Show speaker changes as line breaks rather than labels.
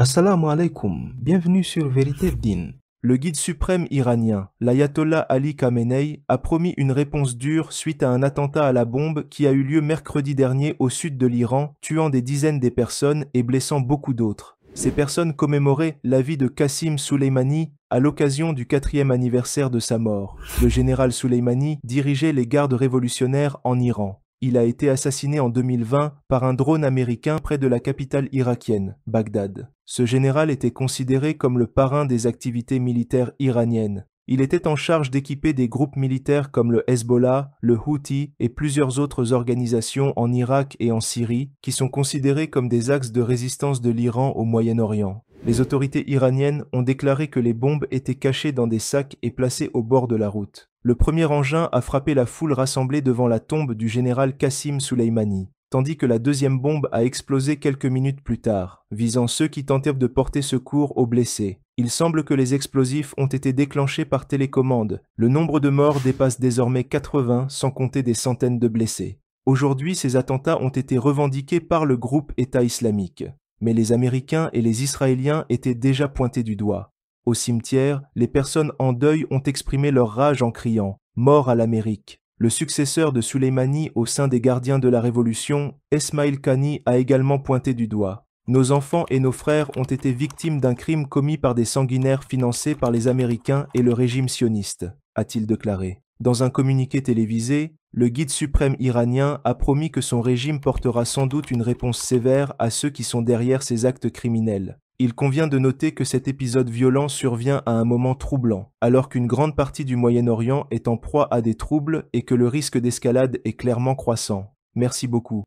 Assalamu alaikum, bienvenue sur Vérité Din. Le guide suprême iranien, l'ayatollah Ali Khamenei, a promis une réponse dure suite à un attentat à la bombe qui a eu lieu mercredi dernier au sud de l'Iran, tuant des dizaines de personnes et blessant beaucoup d'autres. Ces personnes commémoraient la vie de Qassim Soleimani à l'occasion du quatrième anniversaire de sa mort. Le général Soleimani dirigeait les gardes révolutionnaires en Iran. Il a été assassiné en 2020 par un drone américain près de la capitale irakienne, Bagdad. Ce général était considéré comme le parrain des activités militaires iraniennes. Il était en charge d'équiper des groupes militaires comme le Hezbollah, le Houthi et plusieurs autres organisations en Irak et en Syrie qui sont considérés comme des axes de résistance de l'Iran au Moyen-Orient. Les autorités iraniennes ont déclaré que les bombes étaient cachées dans des sacs et placées au bord de la route. Le premier engin a frappé la foule rassemblée devant la tombe du général Qassim Soleimani, tandis que la deuxième bombe a explosé quelques minutes plus tard, visant ceux qui tentèrent de porter secours aux blessés. Il semble que les explosifs ont été déclenchés par télécommande. Le nombre de morts dépasse désormais 80, sans compter des centaines de blessés. Aujourd'hui, ces attentats ont été revendiqués par le groupe État islamique mais les Américains et les Israéliens étaient déjà pointés du doigt. Au cimetière, les personnes en deuil ont exprimé leur rage en criant Mort à l'Amérique. Le successeur de Soleimani au sein des gardiens de la Révolution, Esmail Khani, a également pointé du doigt. Nos enfants et nos frères ont été victimes d'un crime commis par des sanguinaires financés par les Américains et le régime sioniste, a-t-il déclaré. Dans un communiqué télévisé, le guide suprême iranien a promis que son régime portera sans doute une réponse sévère à ceux qui sont derrière ces actes criminels. Il convient de noter que cet épisode violent survient à un moment troublant, alors qu'une grande partie du Moyen-Orient est en proie à des troubles et que le risque d'escalade est clairement croissant. Merci beaucoup.